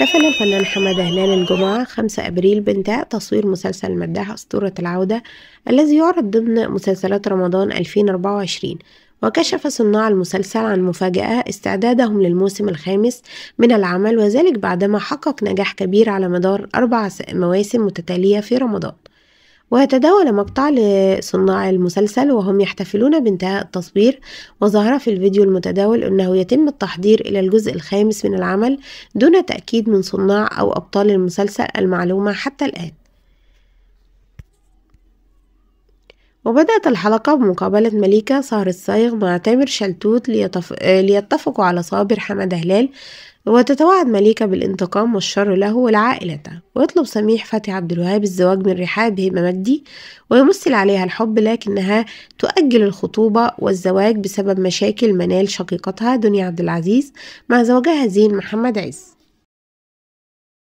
احتفل الفنان حمد هلال الجمعة 5 أبريل بإنتهاء تصوير مسلسل مداح أسطورة العودة الذي يعرض ضمن مسلسلات رمضان 2024 وكشف صناع المسلسل عن مفاجأة استعدادهم للموسم الخامس من العمل وذلك بعدما حقق نجاح كبير على مدار أربع مواسم متتالية في رمضان ويتداول مقطع لصناع المسلسل وهم يحتفلون بانتهاء التصوير وظهر في الفيديو المتداول أنه يتم التحضير إلى الجزء الخامس من العمل دون تأكيد من صناع أو أبطال المسلسل المعلومة حتى الآن وبدأت الحلقة بمقابلة مليكة صهر الصايغ مع تامر شلتوت ليتف... ليتفقوا على صابر حمد هلال وتتوعد مليكة بالانتقام والشر له ولعائلته ويطلب سميح فتي عبد الوهاب الزواج من رحاب هبة مجدي ويمثل عليها الحب لكنها تؤجل الخطوبة والزواج بسبب مشاكل منال شقيقتها دنيا عبد العزيز مع زوجها زين محمد عز